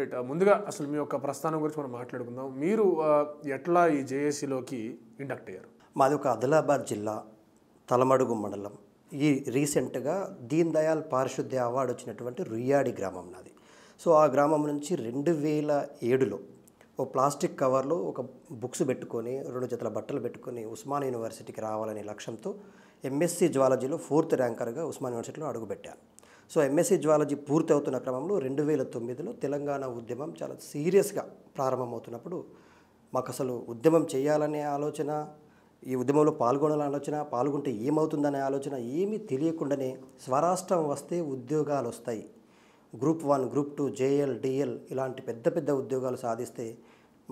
right uh, ముందుగా అసలు మీ యొక్క ప్రస్థానం గురించి మనం మాట్లాడుకుందాం మీరు ఎట్లా ఈ జేఏసీలోకి ఇండక్ట్ అయ్యారు మాది ఒక ఆదిలాబాద్ జిల్లా తలమడుగు మండలం ఈ రీసెంట్గా దీన్ దయాల్ పారిశుద్ధ్య అవార్డు వచ్చినటువంటి రుయ్యాడి గ్రామం నాది సో ఆ గ్రామం నుంచి రెండు వేల ఏడులో ఓ ప్లాస్టిక్ కవర్లో ఒక బుక్స్ పెట్టుకొని రెండు జతల బట్టలు పెట్టుకొని ఉస్మాన్ యూనివర్సిటీకి రావాలనే లక్ష్యంతో ఎంఎస్సి జువాలజీలో ఫోర్త్ ర్యాంకర్గా ఉస్మాన్ యూనివర్సిటీలో అడుగుపెట్టాను సో ఎంఎస్సీ జ్వాలజీ పూర్తి అవుతున్న క్రమంలో రెండు వేల తొమ్మిదిలో తెలంగాణ ఉద్యమం చాలా సీరియస్గా ప్రారంభమవుతున్నప్పుడు మాకు అసలు ఉద్యమం చేయాలనే ఆలోచన ఈ ఉద్యమంలో పాల్గొనాలనే ఆలోచన పాల్గొంటే ఏమవుతుందనే ఆలోచన ఏమీ తెలియకుండానే స్వరాష్ట్రం వస్తే ఉద్యోగాలు వస్తాయి group one group two JL DL ఇలాంటి పెద్ద పెద్ద ఉద్యోగాలు సాధిస్తే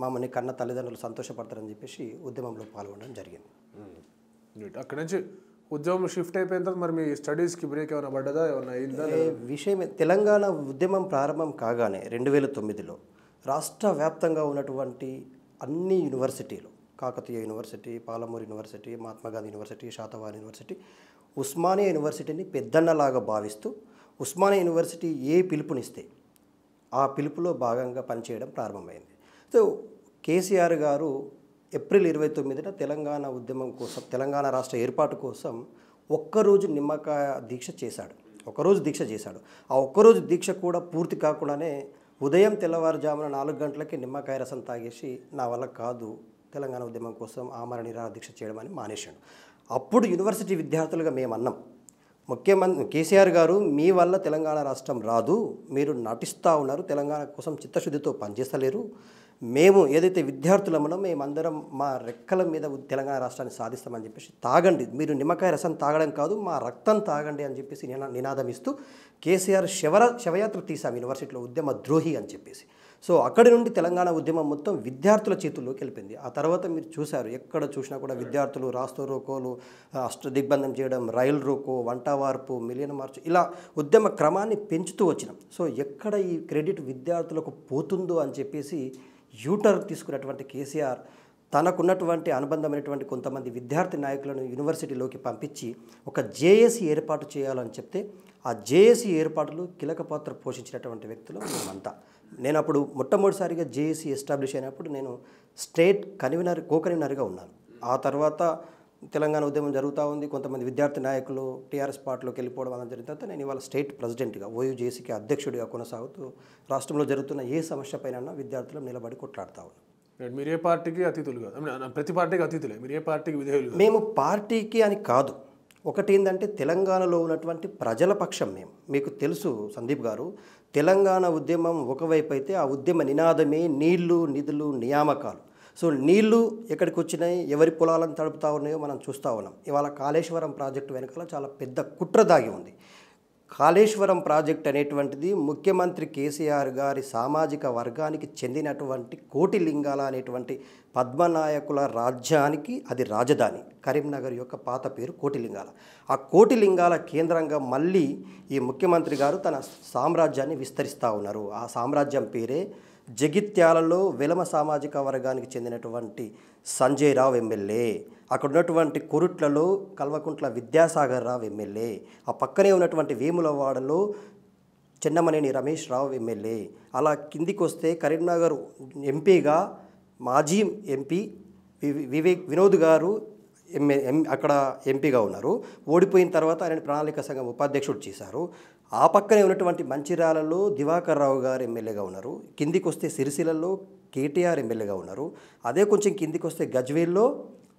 మామని కన్న తల్లిదండ్రులు సంతోషపడతారని చెప్పేసి ఉద్యమంలో పాల్గొనడం జరిగింది అక్కడ నుంచి ఉద్యమం షిఫ్ట్ అయిపోయిన తర్వాత మరి మీ స్టడీస్కి బ్రేక్ ఏమైనా పడ్డదా ఏమైనా అయిందా విషయం తెలంగాణ ఉద్యమం ప్రారంభం కాగానే రెండు వేల తొమ్మిదిలో రాష్ట్ర వ్యాప్తంగా ఉన్నటువంటి అన్ని యూనివర్సిటీలు Kakatiya university Palamuru university Mahatma Gandhi university Satavahan university Osmania యూనివర్సిటీని పెద్దన్నలాగా భావిస్తూ ఉస్మానియా యూనివర్సిటీ ఏ పిలుపునిస్తే ఆ పిలుపులో భాగంగా పనిచేయడం ప్రారంభమైంది సో కేసీఆర్ గారు ఏప్రిల్ ఇరవై తొమ్మిదిన తెలంగాణ ఉద్యమం కోసం తెలంగాణ రాష్ట్ర ఏర్పాటు కోసం ఒక్కరోజు నిమ్మకాయ దీక్ష చేశాడు ఒకరోజు దీక్ష చేశాడు ఆ ఒక్కరోజు దీక్ష కూడా పూర్తి కాకుండానే ఉదయం తెల్లవారుజామున నాలుగు గంటలకి నిమ్మకాయ రసం తాగేసి నా వల్ల కాదు తెలంగాణ ఉద్యమం కోసం ఆమరణ నిరాహార దీక్ష చేయడం అని మానేశాడు అప్పుడు యూనివర్సిటీ విద్యార్థులుగా మేము అన్నాం ముఖ్యమంత్రి కేసీఆర్ గారు మీ వల్ల తెలంగాణ రాష్ట్రం రాదు మీరు నటిస్తూ ఉన్నారు తెలంగాణ కోసం చిత్తశుద్ధితో పనిచేస్తలేరు మేము ఏదైతే విద్యార్థులమ్మనో మేమందరం మా రెక్కల మీద తెలంగాణ రాష్ట్రాన్ని సాధిస్తామని చెప్పేసి తాగండి మీరు నిమ్మకాయ రసం తాగడం కాదు మా రక్తం తాగండి అని చెప్పేసి నినాదం ఇస్తూ కేసీఆర్ శవర శవయాత్ర తీసాం యూనివర్సిటీలో ఉద్యమ ద్రోహి అని చెప్పేసి సో అక్కడి నుండి తెలంగాణ ఉద్యమం మొత్తం విద్యార్థుల చేతుల్లోకి వెళ్ళిపోయింది ఆ తర్వాత మీరు చూశారు ఎక్కడ చూసినా కూడా విద్యార్థులు రాస్తూ రోకోలు అష్ట దిగ్బంధం చేయడం రైలు రోకో వంట వార్పు మిలియన్ మార్చు ఇలా ఉద్యమ క్రమాన్ని పెంచుతూ వచ్చినాం సో ఎక్కడ ఈ క్రెడిట్ విద్యార్థులకు పోతుందో అని చెప్పేసి యూటర్ తీసుకున్నటువంటి కేసీఆర్ తనకున్నటువంటి అనుబంధమైనటువంటి కొంతమంది విద్యార్థి నాయకులను యూనివర్సిటీలోకి పంపించి ఒక జేఏసీ ఏర్పాటు చేయాలని చెప్తే ఆ జేఏసీ ఏర్పాటులు కీలక పాత్ర పోషించినటువంటి వ్యక్తులు మేమంతా నేను అప్పుడు మొట్టమొదటిసారిగా జేఏసీ ఎస్టాబ్లిష్ అయినప్పుడు నేను స్టేట్ కన్వీనర్ కో కన్వీనర్గా ఉన్నాను ఆ తర్వాత తెలంగాణ ఉద్యమం జరుగుతూ ఉంది కొంతమంది విద్యార్థి నాయకులు టీఆర్ఎస్ పార్టీలోకి వెళ్ళిపోవడం వల్ల జరిగిన తర్వాత నేను ఇవాళ స్టేట్ ప్రెసిడెంట్గా ఓయూజేసీకి అధ్యక్షుడిగా కొనసాగుతూ రాష్ట్రంలో జరుగుతున్న ఏ సమస్యపైన విద్యార్థులు నిలబడి కొట్లాడుతూ ఉన్నాం మీరు ఏ పార్టీకి అతిథులు కాదు ప్రతి పార్టీకి అతిథులే మీరు ఏ పార్టీకి విధేయులు మేము పార్టీకి అని కాదు ఒకటి ఏంటంటే తెలంగాణలో ఉన్నటువంటి ప్రజల పక్షం మేము మీకు తెలుసు సందీప్ గారు తెలంగాణ ఉద్యమం ఒకవైపు అయితే ఆ ఉద్యమ నినాదమే నీళ్లు నిధులు నియామకాలు సో నీళ్లు ఎక్కడికి వచ్చినాయి ఎవరి పొలాలను తడుపుతా ఉన్నాయో మనం చూస్తూ ఉన్నాం ఇవాళ కాళేశ్వరం ప్రాజెక్టు వెనకాల చాలా పెద్ద కుట్ర దాగి ఉంది కాళేశ్వరం ప్రాజెక్ట్ అనేటువంటిది ముఖ్యమంత్రి కేసీఆర్ గారి సామాజిక వర్గానికి చెందినటువంటి కోటి లింగాల అనేటువంటి పద్మనాయకుల రాజ్యానికి అది రాజధాని కరీంనగర్ యొక్క పాత పేరు కోటిలింగాల ఆ కోటిలింగాల కేంద్రంగా మళ్ళీ ఈ ముఖ్యమంత్రి గారు తన సామ్రాజ్యాన్ని విస్తరిస్తూ ఉన్నారు ఆ సామ్రాజ్యం పేరే జగిత్యాలలో విలమ సామాజిక వర్గానికి చెందినటువంటి సంజయ్ రావు ఎమ్మెల్యే అక్కడ ఉన్నటువంటి కొరుట్లలో కల్వకుంట్ల విద్యాసాగర్ రావు ఎమ్మెల్యే ఆ పక్కనే ఉన్నటువంటి వేములవాడలో చెన్నమనేని రమేష్ రావు ఎమ్మెల్యే అలా కిందికి వస్తే కరీంనగర్ ఎంపీగా మాజీ ఎంపీ వివేక్ వినోద్ గారు ఎంఏ అక్కడ ఎంపీగా ఉన్నారు ఓడిపోయిన తర్వాత ఆయన ప్రణాళిక సంఘం ఉపాధ్యక్షుడు చేశారు ఆ పక్కనే ఉన్నటువంటి మంచిర్యాలలో దివాకర్ రావు గారు ఎమ్మెల్యేగా ఉన్నారు కిందికి వస్తే సిరిసిలలో కేటీఆర్ ఎమ్మెల్యేగా ఉన్నారు అదే కొంచెం కిందికి వస్తే గజ్వేల్లో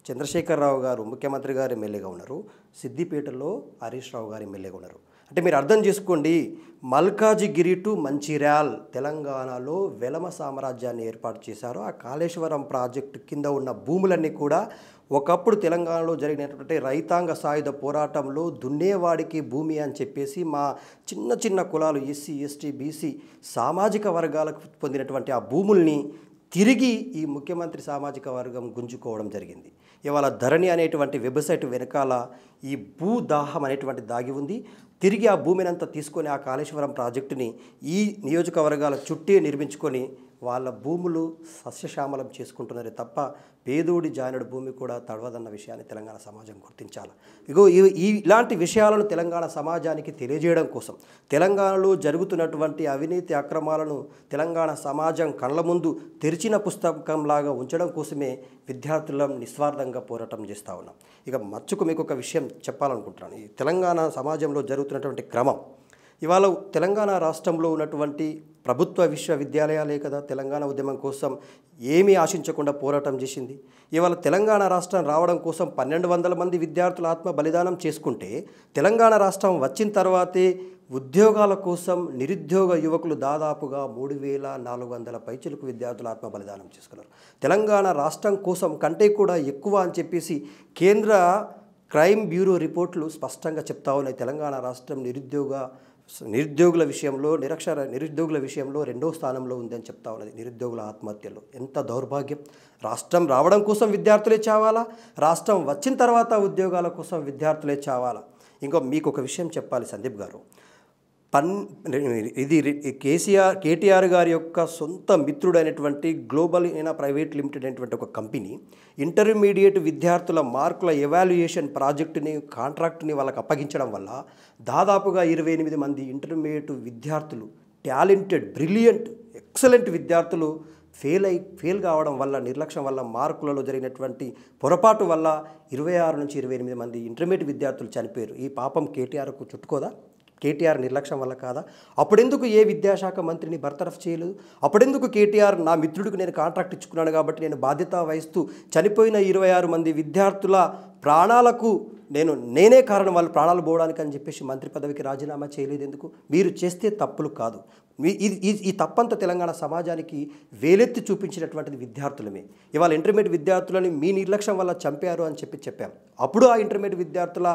చంద్రశేఖరరావు గారు ముఖ్యమంత్రి గారు ఎమ్మెల్యేగా ఉన్నారు సిద్దిపేటలో హరీష్ రావు గారు ఎమ్మెల్యేగా ఉన్నారు అంటే మీరు అర్థం చేసుకోండి మల్కాజిగిరి టు మంచిర్యాల్ తెలంగాణలో వెలమ సామ్రాజ్యాన్ని ఏర్పాటు చేశారు ఆ కాళేశ్వరం ప్రాజెక్టు కింద ఉన్న భూములన్నీ కూడా ఒకప్పుడు తెలంగాణలో జరిగినటువంటి రైతాంగ సాయుధ పోరాటంలో దున్నేవాడికి భూమి అని చెప్పేసి మా చిన్న చిన్న కులాలు ఎస్సీ ఎస్టీ బీసీ సామాజిక వర్గాలకు పొందినటువంటి ఆ భూముల్ని తిరిగి ఈ ముఖ్యమంత్రి సామాజిక వర్గం గుంజుకోవడం జరిగింది ఇవాళ ధరణి అనేటువంటి వెబ్సైట్ వెనకాల ఈ భూదాహం అనేటువంటి దాగి ఉంది తిరిగి ఆ అంతా తీసుకొని ఆ కాళేశ్వరం ప్రాజెక్టుని ఈ నియోజకవర్గాల చుట్టే నిర్మించుకొని వాళ్ళ భూములు సస్యశ్యామలం చేసుకుంటున్నారే తప్ప పేదోడి జానుడు భూమి కూడా తడవదన్న విషయాన్ని తెలంగాణ సమాజం గుర్తించాలి ఇగో ఈ ఇలాంటి విషయాలను తెలంగాణ సమాజానికి తెలియజేయడం కోసం తెలంగాణలో జరుగుతున్నటువంటి అవినీతి అక్రమాలను తెలంగాణ సమాజం కళ్ళ ముందు తెరిచిన పుస్తకంలాగా ఉంచడం కోసమే విద్యార్థులం నిస్వార్థంగా పోరాటం చేస్తూ ఉన్నాం ఇక మచ్చుకు మీకు ఒక విషయం చెప్పాలనుకుంటున్నాను ఈ తెలంగాణ సమాజంలో జరుగుతున్నటువంటి క్రమం ఇవాళ తెలంగాణ రాష్ట్రంలో ఉన్నటువంటి ప్రభుత్వ విశ్వవిద్యాలయాలే కదా తెలంగాణ ఉద్యమం కోసం ఏమీ ఆశించకుండా పోరాటం చేసింది ఇవాళ తెలంగాణ రాష్ట్రం రావడం కోసం పన్నెండు వందల మంది విద్యార్థుల ఆత్మ బలిదానం చేసుకుంటే తెలంగాణ రాష్ట్రం వచ్చిన తర్వాతే ఉద్యోగాల కోసం నిరుద్యోగ యువకులు దాదాపుగా మూడు వేల నాలుగు వందల పైచలకు విద్యార్థులు ఆత్మ బలిదానం చేసుకున్నారు తెలంగాణ రాష్ట్రం కోసం కంటే కూడా ఎక్కువ అని చెప్పేసి కేంద్ర క్రైమ్ బ్యూరో రిపోర్ట్లు స్పష్టంగా చెప్తా ఉన్నాయి తెలంగాణ రాష్ట్రం నిరుద్యోగ నిరుద్యోగుల విషయంలో నిరక్షర నిరుద్యోగుల విషయంలో రెండో స్థానంలో ఉందని చెప్తా ఉన్నది నిరుద్యోగుల ఆత్మహత్యలు ఎంత దౌర్భాగ్యం రాష్ట్రం రావడం కోసం విద్యార్థులే చావాలా రాష్ట్రం వచ్చిన తర్వాత ఉద్యోగాల కోసం విద్యార్థులే చావాలా ఇంకో మీకు ఒక విషయం చెప్పాలి సందీప్ గారు పన్ ఇది కేసీఆర్ కేటీఆర్ గారి యొక్క సొంత మిత్రుడైనటువంటి గ్లోబల్ అయినా ప్రైవేట్ లిమిటెడ్ అయినటువంటి ఒక కంపెనీ ఇంటర్మీడియట్ విద్యార్థుల మార్కుల ఎవాల్యుయేషన్ ప్రాజెక్టుని కాంట్రాక్ట్ని వాళ్ళకి అప్పగించడం వల్ల దాదాపుగా ఇరవై ఎనిమిది మంది ఇంటర్మీడియట్ విద్యార్థులు టాలెంటెడ్ బ్రిలియంట్ ఎక్సలెంట్ విద్యార్థులు ఫెయిల్ అయి ఫెయిల్ కావడం వల్ల నిర్లక్ష్యం వల్ల మార్కులలో జరిగినటువంటి పొరపాటు వల్ల ఇరవై ఆరు నుంచి ఇరవై ఎనిమిది మంది ఇంటర్మీడియట్ విద్యార్థులు చనిపోయారు ఈ పాపం కేటీఆర్కు చుట్టుకోదా కేటీఆర్ నిర్లక్ష్యం వల్ల కాదా అప్పుడెందుకు ఏ విద్యాశాఖ మంత్రిని బర్తరఫ్ చేయలేదు అప్పుడెందుకు కేటీఆర్ నా మిత్రుడికి నేను కాంట్రాక్ట్ ఇచ్చుకున్నాను కాబట్టి నేను బాధ్యత వహిస్తూ చనిపోయిన ఇరవై ఆరు మంది విద్యార్థుల ప్రాణాలకు నేను నేనే కారణం వాళ్ళ ప్రాణాలు పోవడానికి అని చెప్పేసి మంత్రి పదవికి రాజీనామా చేయలేదు ఎందుకు మీరు చేస్తే తప్పులు కాదు ఇది ఈ తప్పంత తెలంగాణ సమాజానికి వేలెత్తి చూపించినటువంటిది విద్యార్థులమే ఇవాళ ఇంటర్మీడియట్ విద్యార్థులని మీ నిర్లక్ష్యం వల్ల చంపారు అని చెప్పి చెప్పాం అప్పుడు ఆ ఇంటర్మీడియట్ విద్యార్థుల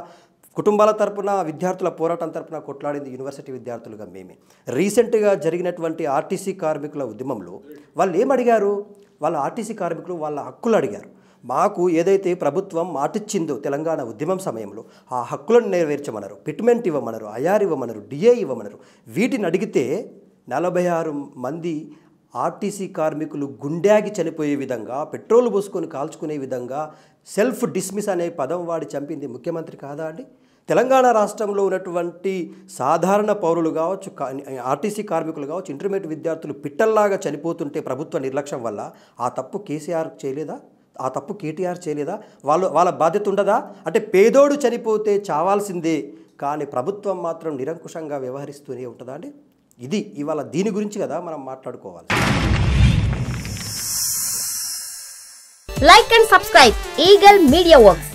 కుటుంబాల తరపున విద్యార్థుల పోరాటం తరపున కొట్లాడింది యూనివర్సిటీ విద్యార్థులుగా మేమే రీసెంట్గా జరిగినటువంటి ఆర్టీసీ కార్మికుల ఉద్యమంలో వాళ్ళు ఏమడిగారు అడిగారు వాళ్ళ ఆర్టీసీ కార్మికులు వాళ్ళ హక్కులు అడిగారు మాకు ఏదైతే ప్రభుత్వం మాటిచ్చిందో తెలంగాణ ఉద్యమం సమయంలో ఆ హక్కులను నెరవేర్చమన్నారు పిట్మెంట్ ఇవ్వమన్నారు అయార్ ఇవ్వమన్నారు డిఏ ఇవ్వమన్నారు వీటిని అడిగితే నలభై ఆరు మంది ఆర్టీసీ కార్మికులు గుండాగి చనిపోయే విధంగా పెట్రోల్ పోసుకొని కాల్చుకునే విధంగా సెల్ఫ్ డిస్మిస్ అనే పదం వాడి చంపింది ముఖ్యమంత్రి కాదా అండి తెలంగాణ రాష్ట్రంలో ఉన్నటువంటి సాధారణ పౌరులు కావచ్చు ఆర్టీసీ కార్మికులు కావచ్చు ఇంటర్మీడియట్ విద్యార్థులు పిట్టల్లాగా చనిపోతుంటే ప్రభుత్వ నిర్లక్ష్యం వల్ల ఆ తప్పు కేసీఆర్ చేయలేదా ఆ తప్పు కేటీఆర్ చేయలేదా వాళ్ళు వాళ్ళ బాధ్యత ఉండదా అంటే పేదోడు చనిపోతే చావాల్సిందే కానీ ప్రభుత్వం మాత్రం నిరంకుశంగా వ్యవహరిస్తూనే ఉంటుందా అండి ఇది ఇవాళ దీని గురించి కదా మనం మాట్లాడుకోవాలి like and subscribe Eagle Media works